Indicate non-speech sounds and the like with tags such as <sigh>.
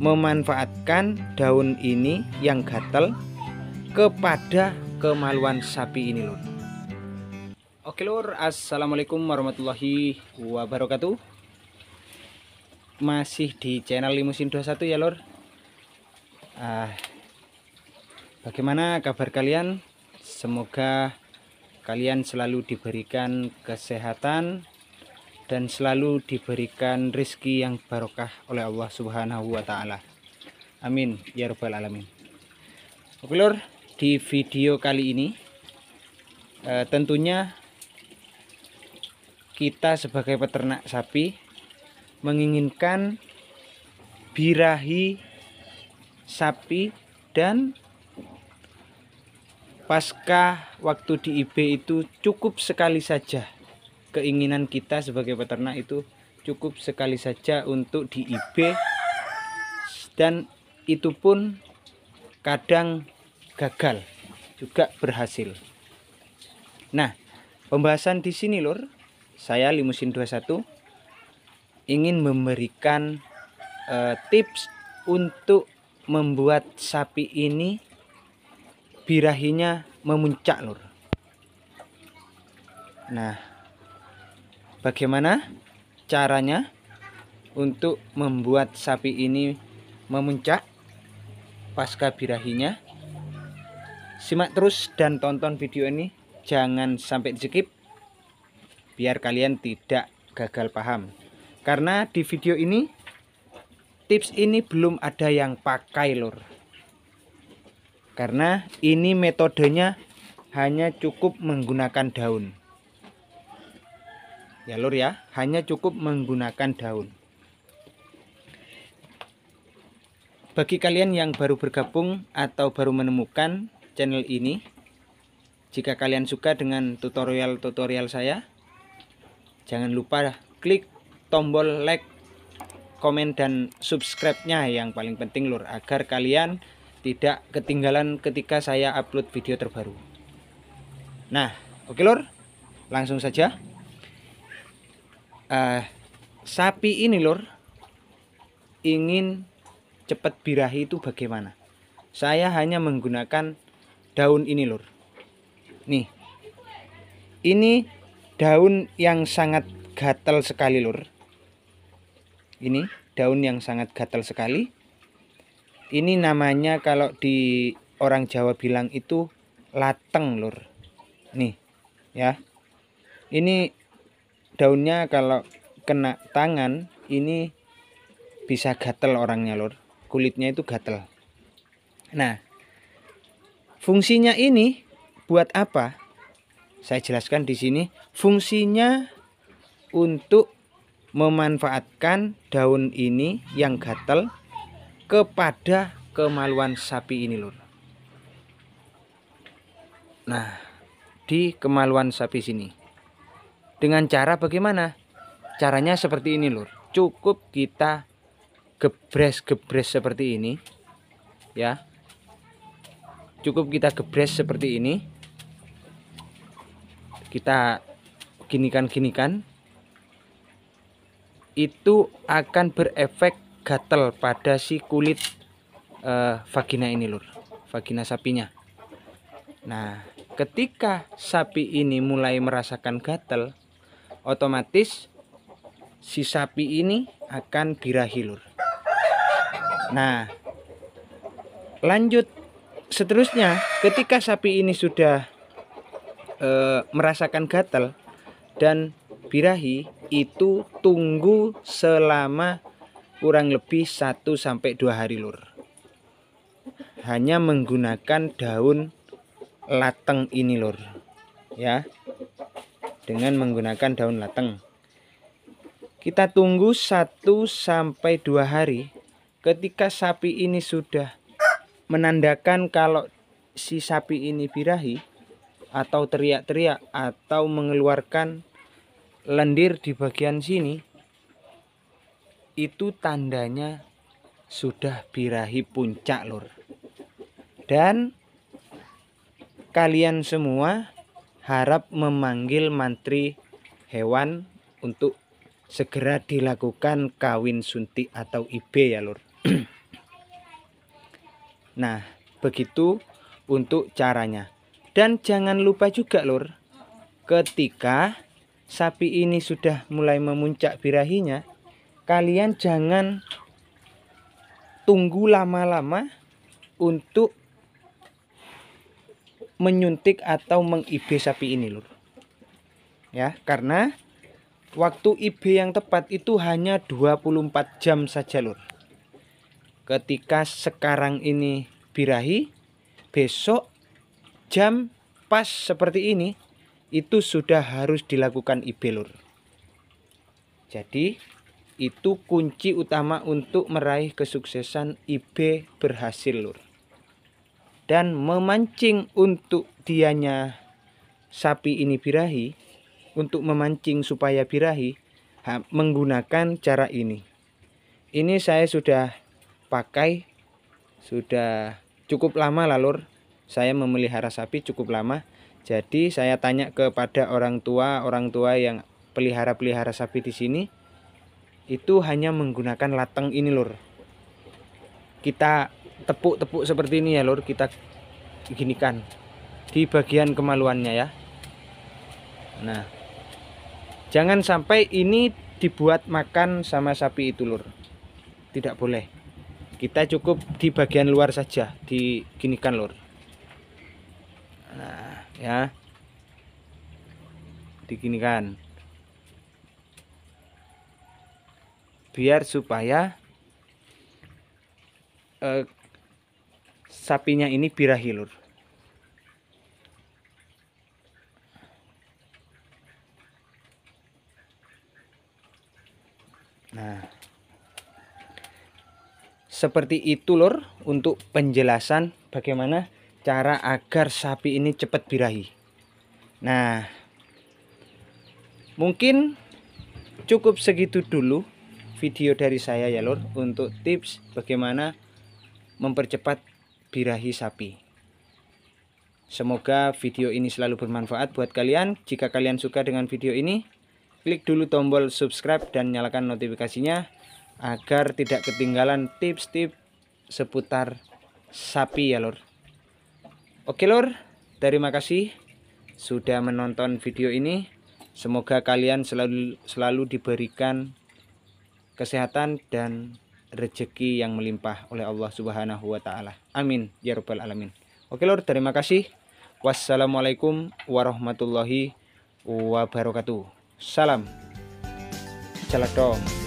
memanfaatkan daun ini yang gatel kepada kemaluan sapi ini lur Oke lur assalamualaikum warahmatullahi wabarakatuh masih di channel limusin 21 ya lur ah, bagaimana kabar kalian semoga kalian selalu diberikan kesehatan dan selalu diberikan rizki yang barokah oleh Allah Subhanahu wa taala. Amin ya rabbal alamin. Oke Lur, di video kali ini eh, tentunya kita sebagai peternak sapi menginginkan birahi sapi dan pasca waktu di IB itu cukup sekali saja keinginan kita sebagai peternak itu cukup sekali saja untuk di IB dan itu pun kadang gagal juga berhasil. Nah, pembahasan di sini lor saya Limusin 21 ingin memberikan uh, tips untuk membuat sapi ini birahinya memuncak lor. Nah, bagaimana caranya untuk membuat sapi ini memuncak pasca birahinya. Simak terus dan tonton video ini, jangan sampai di skip biar kalian tidak gagal paham. Karena di video ini tips ini belum ada yang pakai lur. Karena ini metodenya hanya cukup menggunakan daun ya lur ya hanya cukup menggunakan daun bagi kalian yang baru bergabung atau baru menemukan channel ini jika kalian suka dengan tutorial-tutorial saya jangan lupa klik tombol like komen dan subscribe-nya yang paling penting lur agar kalian tidak ketinggalan ketika saya upload video terbaru nah oke lur langsung saja uh, sapi ini lor ingin cepat birahi itu bagaimana saya hanya menggunakan daun ini lor nih ini daun yang sangat gatal sekali lor ini daun yang sangat gatal sekali ini namanya kalau di orang Jawa bilang itu lateng lor. nih ya ini daunnya kalau kena tangan ini bisa gatel orangnya lor kulitnya itu gatel nah fungsinya ini buat apa saya jelaskan di sini fungsinya untuk memanfaatkan daun ini yang gatel kepada kemaluan sapi ini lor Nah, di kemaluan sapi sini. Dengan cara bagaimana? Caranya seperti ini lur. Cukup kita gebres-gebres seperti ini. Ya. Cukup kita gebres seperti ini. Kita ginikan-ginikan. Itu akan berefek gatel pada si kulit eh, vagina ini lur. Vagina sapinya. Nah, ketika sapi ini mulai merasakan gatel, otomatis si sapi ini akan birahi lur. Nah, lanjut seterusnya ketika sapi ini sudah e, merasakan gatal dan birahi itu tunggu selama kurang lebih 1 sampai 2 hari lur. Hanya menggunakan daun lateng ini lur. Ya dengan menggunakan daun lateng. Kita tunggu 1 sampai 2 hari. Ketika sapi ini sudah menandakan kalau si sapi ini birahi atau teriak-teriak atau mengeluarkan lendir di bagian sini itu tandanya sudah birahi puncak lur. Dan kalian semua harap memanggil mantri hewan untuk segera dilakukan kawin suntik atau IB ya lur. <clears throat> nah, begitu untuk caranya. Dan jangan lupa juga lur, ketika sapi ini sudah mulai memuncak birahinya, kalian jangan tunggu lama-lama untuk menyuntik atau meng-IB sapi ini lur. Ya, karena waktu IB yang tepat itu hanya 24 jam saja lur. Ketika sekarang ini birahi, besok jam pas seperti ini itu sudah harus dilakukan IB lur. Jadi itu kunci utama untuk meraih kesuksesan IB berhasil lur dan memancing untuk dianya sapi ini birahi untuk memancing supaya birahi ha, menggunakan cara ini. Ini saya sudah pakai sudah cukup lama lalu. saya memelihara sapi cukup lama. Jadi saya tanya kepada orang tua, orang tua yang pelihara-pelihara sapi di sini itu hanya menggunakan lateng ini lur. Kita tepuk-tepuk seperti ini ya lur kita beginikan di bagian kemaluannya ya nah jangan sampai ini dibuat makan sama sapi itu lur tidak boleh kita cukup di bagian luar saja diginikan lur nah ya diginikan biar supaya eh, sapinya ini birahilur. Nah, seperti itu lur untuk penjelasan bagaimana cara agar sapi ini cepat birahi. Nah, mungkin cukup segitu dulu video dari saya ya lur untuk tips bagaimana mempercepat birahi sapi. Semoga video ini selalu bermanfaat buat kalian. Jika kalian suka dengan video ini, klik dulu tombol subscribe dan nyalakan notifikasinya agar tidak ketinggalan tips-tips seputar sapi ya lor. Oke lor, terima kasih sudah menonton video ini. Semoga kalian selalu selalu diberikan kesehatan dan rezeki yang melimpah oleh Allah Subhanahu wa taala. Amin ya rabbal alamin. Oke Lur, terima kasih. Wassalamualaikum warahmatullahi wabarakatuh. Salam. Jalan dong.